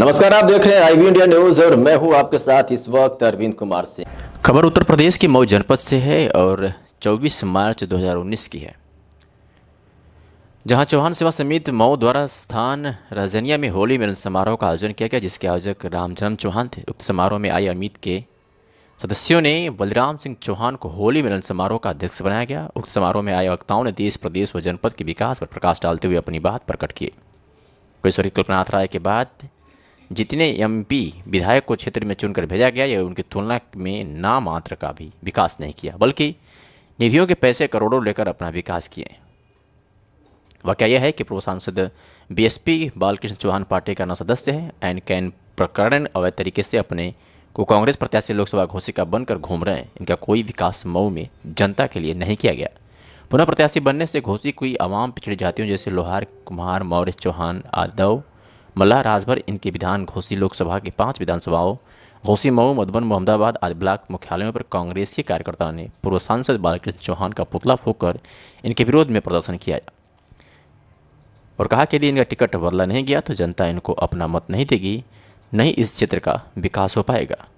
नमस्कार आप देख रहे हैं आईवी इंडिया न्यूज और मैं हूं आपके साथ इस वक्त अरविंद कुमार सिंह खबर उत्तर प्रदेश के मऊ जनपद से है और 24 मार्च 2019 की है जहां चौहान सेवा समिति मऊ द्वारा स्थान रजनिया में होली मिलन समारोह का आयोजन किया गया जिसके आयोजक रामचरण चौहान थे उक्त समारोह में आई अमित के सदस्यों ने बलराम सिंह चौहान को होली मिलन समारोह का अध्यक्ष बनाया गया उक्त समारोह में आए वक्ताओं ने देश प्रदेश व जनपद के विकास पर प्रकाश डालते हुए अपनी बात प्रकट की कल्पनाथ राय के बाद जितने एमपी विधायक को क्षेत्र में चुनकर भेजा गया या उनकी तुलना में ना मात्र का भी विकास नहीं किया बल्कि निधियों के पैसे करोड़ों लेकर अपना विकास किए वाक्य यह है कि पूर्व सांसद बीएसपी बालकृष्ण चौहान पार्टी का नौ सदस्य है एंड कैन प्रकरण अवैध तरीके से अपने को कांग्रेस प्रत्याशी लोकसभा घोषिका बनकर घूम रहे हैं इनका कोई विकास मऊ में जनता के लिए नहीं किया गया पुनः प्रत्याशी बनने से घोषित कोई आवाम पिछड़ी जातियों जैसे लोहार कुमार मौर्य चौहान आदव मल्ला राजभर इनके विधान घोसी लोकसभा की पांच विधानसभाओं घोसी मऊ मधुबन मोहम्मदाबाद आदि ब्लाक मुख्यालयों पर कांग्रेसी कार्यकर्ताओं ने पूर्व सांसद बालकृष्ण चौहान का पुतला फूककर इनके विरोध में प्रदर्शन किया और कहा कि यदि इनका टिकट बदला नहीं गया तो जनता इनको अपना मत नहीं देगी नहीं इस क्षेत्र का विकास हो पाएगा